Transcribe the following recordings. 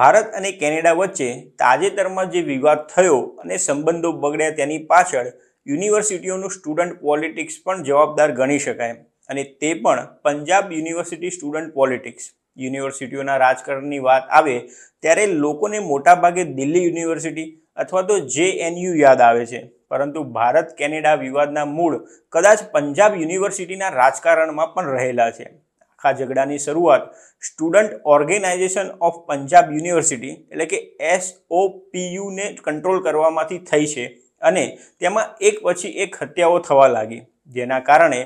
ભારત અને કેનેડા વચ્ચે તાજેતરમાં જે વિવાદ થયો અને સંબંધો બગડ્યા તેની પાછળ યુનિવર્સિટીઓનું સ્ટુડન્ટ પોલિટિક્સ પણ જવાબદાર ગણી શકાય અને તે પણ પંજાબ યુનિવર્સિટી સ્ટુડન્ટ પોલિટિક્સ યુનિવર્સિટીઓના રાજકારણની વાત આવે ત્યારે લોકોને મોટાભાગે દિલ્હી યુનિવર્સિટી અથવા તો જે જેએનયુ યાદ આવે છે પરંતુ ભારત કેનેડા વિવાદના મૂળ કદાચ પંજાબ યુનિવર્સિટીના રાજકારણમાં પણ રહેલા છે આખા ઝઘડાની શરૂઆત student organisation of Punjab university એટલે કે એસઓપીયુને કંટ્રોલ કરવામાંથી થઈ છે અને તેમાં એક પછી એક હત્યાઓ થવા લાગી જેના કારણે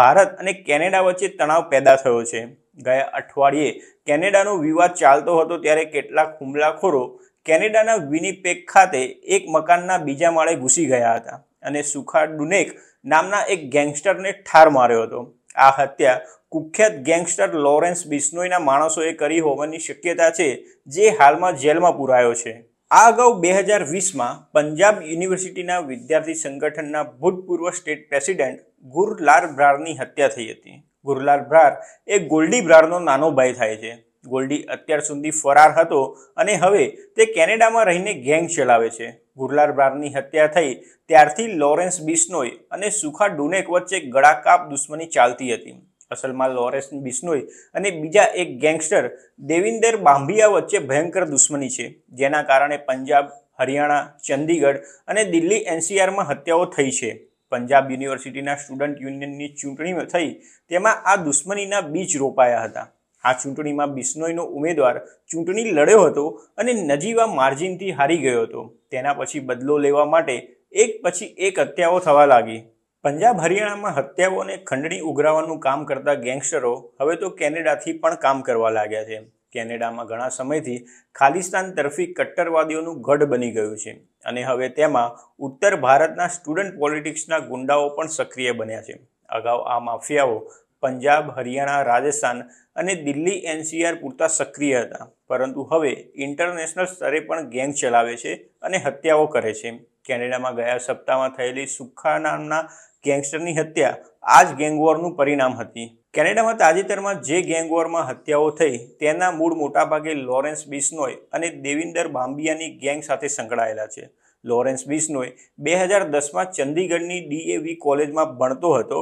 ભારત અને કેનેડા વચ્ચે તણાવ પેદા થયો છે ગયા અઠવાડિયે કેનેડાનો વિવાદ ચાલતો હતો ત્યારે કેટલાક હુમલાખોરો કેનેડાના વિનીપેક ખાતે એક મકાનના બીજા માળે ઘૂસી ગયા હતા અને સુખા ડુનેક નામના એક ગેંગસ્ટરને ઠાર માર્યો હતો આ હત્યા કુખ્યાત ગેંગસ્ટર લોરેન્સ બિશ્નોઈના માણસોએ કરી હોવાની શક્યતા છે જે હાલમાં જેલમાં પુરાયો છે આ અગાઉ બે હજાર વીસમાં પંજાબ યુનિવર્સિટીના વિદ્યાર્થી સંગઠનના ભૂતપૂર્વ સ્ટેટ પ્રેસિડેન્ટ ગુરલાર બ્રારની હત્યા થઈ હતી ગુરલાર બ્રાર એ ગોલ્ડી બ્રારનો નાનો ભાઈ થાય છે ગોલ્ડી અત્યાર સુધી ફરાર હતો અને હવે તે કેનેડામાં રહીને ગેંગ ચલાવે છે ગુરલાર બ્રારની હત્યા થઈ ત્યારથી લોરેન્સ બિસ્નોય અને સુખા ડુનેક વચ્ચે ગળાકાપ દુશ્મની ચાલતી હતી અસલમાં લોરેન્સ બિશ્નોઈ અને બીજા એક ગેંગસ્ટર દેવિંદર બાંભિયા વચ્ચે ભયંકર દુશ્મની છે જેના કારણે પંજાબ હરિયાણા ચંદીગઢ અને દિલ્હી એનસીઆરમાં હત્યાઓ થઈ છે પંજાબ યુનિવર્સિટીના સ્ટુડન્ટ યુનિયનની ચૂંટણી થઈ તેમાં આ દુશ્મનીના બીજ રોપાયા હતા આ ચૂંટણીમાં બિશ્નોઈનો ઉમેદવાર ચૂંટણી લડ્યો હતો અને નજીવા માર્જિનથી હારી ગયો હતો તેના પછી બદલો લેવા માટે એક પછી એક હત્યાઓ થવા લાગી પંજાબ હરિયાણામાં હત્યાઓ અને ખંડણી ઉઘરાવવાનું કામ કરતા ગેંગસ્ટરો હવે તો કેનેડાથી પણ કામ કરવા લાગ્યા છે કેનેડામાં ઘણા સમયથી ખાલિસ્તાન તરફી કટ્ટરવાદીઓનું ગઢ બની ગયું છે અને હવે તેમાં ઉત્તર ભારતના સ્ટુડન્ટ પોલિટિક્સના ગુંડાઓ પણ સક્રિય બન્યા છે અગાઉ આ માફિયાઓ પંજાબ હરિયાણા રાજસ્થાન અને દિલ્હી એનસીઆર પૂરતા સક્રિય હતા પરંતુ હવે ઇન્ટરનેશનલ સ્તરે પણ ગેંગ ચલાવે છે અને હત્યાઓ કરે છે કેનેડામાં ગયા સપ્તાહમાં થયેલી સુખા નામના ગેંગસ્ટરની હત્યા આ જ ગેંગવોરનું પરિણામ હતી કેનેડામાં તાજેતરમાં જે ગેંગવોરમાં હત્યાઓ થઈ તેના મૂળ મોટાભાગે લોરેન્સ બિસ્નોય અને દેવિંદર બામ્બિયાની ગેંગ સાથે સંકળાયેલા છે લોરેન્સ બિસ્નોય બે હજાર દસમાં ચંદીગઢની ડીએવી કોલેજમાં ભણતો હતો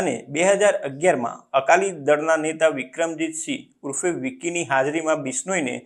અને બે હજાર અગિયારમાં અકાલી દળના નેતા વિક્રમજીત સિંહ ઉર્ફે વિક્કીની હાજરીમાં બિસ્નોયને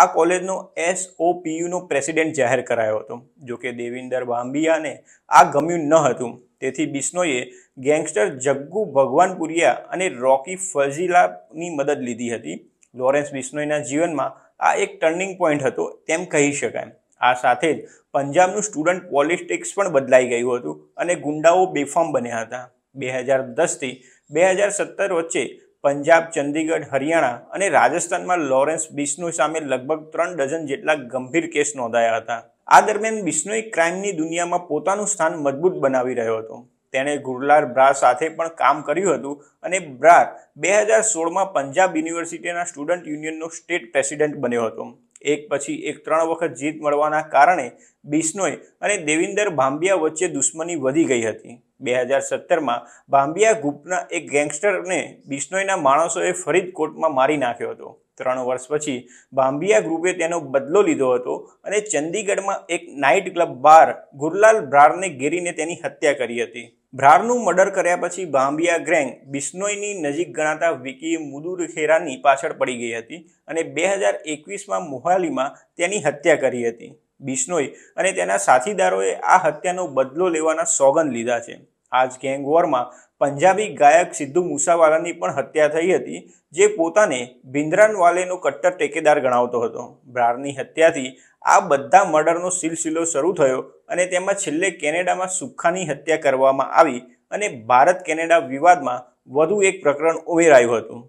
આ કોલેજનો એસઓપીયુનો પ્રેસિડેન્ટ જાહેર કરાયો હતો જોકે દેવિંદર બામ્બિયાને આ ગમ્યું ન હતું તેથી બિશ્નોઈએ ગેંગસ્ટર જગ્ગુ ભગવાન પુરિયા અને રોકી ફઝીલાની મદદ લીધી હતી લોરેન્સ બિશ્નોઈના જીવનમાં આ એક ટર્નિંગ પોઈન્ટ હતો તેમ કહી શકાય આ સાથે જ પંજાબનું સ્ટુડન્ટ પોલિટિક્સ પણ બદલાઈ ગયું હતું અને ગુંડાઓ બેફામ બન્યા હતા બે હજાર દસથી બે હજાર સત્તર વચ્ચે પંજાબ ચંદીગઢ હરિયાણા અને રાજસ્થાનમાં લોરેન્સ બિશ્નોઈ સામે લગભગ ત્રણ ડઝન જેટલા ગંભીર કેસ નોંધાયા હતા આ દરમિયાન બિશ્નોઈ ક્રાઇમની દુનિયામાં પોતાનું સ્થાન મજબૂત બનાવી રહ્યો હતો તેણે ગુરલાર બ્રા સાથે પણ કામ કર્યું હતું અને બ્રાર બે હજાર સોળમાં પંજાબ યુનિવર્સિટીના સ્ટુડન્ટ યુનિયનનો સ્ટેટ પ્રેસિડેન્ટ બન્યો હતો એક પછી એક ત્રણ વખત જીત મળવાના કારણે બિશ્નોઈ અને દેવિંદર ભાંબિયા વચ્ચે દુશ્મની વધી ગઈ હતી બે હજાર સત્તરમાં ભાંબિયા ગ્રુપના એક ગેંગસ્ટરને બિશ્નોઈના માણસોએ ફરીદકોટમાં મારી નાખ્યો હતો ત્રણ વર્ષ પછી ભાંબિયા ગ્રુપે તેનો બદલો લીધો હતો અને ચંદીગઢમાં એક નાઇટ ક્લબ બાર ગુરલાલ બ્રારને ઘેરીને તેની હત્યા કરી હતી ભ્રારનું મર્ડર કર્યા પછી ભાંબિયા ગ્રેંગ બિશ્નોઈની નજીક ગણાતા વિકી મુદુર ખેરાની પાછળ પડી ગઈ હતી અને બે હજાર એકવીસમાં મોહાલીમાં તેની હત્યા કરી હતી બિશ્નોઈ અને તેના સાથીદારોએ આ હત્યાનો બદલો લેવાના સોગંદ લીધા છે આજ જ ગેંગ વોરમાં પંજાબી ગાયક સિદ્ધુ મૂસાવાલાની પણ હત્યા થઈ હતી જે પોતાને ભિંદરાનવાલેનો કટ્ટર ટેકેદાર ગણાવતો હતો બ્રારની હત્યાથી આ બધા મર્ડરનો સિલસિલો શરૂ થયો અને તેમાં છેલ્લે કેનેડામાં સુખાની હત્યા કરવામાં આવી અને ભારત કેનેડા વિવાદમાં વધુ એક પ્રકરણ ઉમેરાયું હતું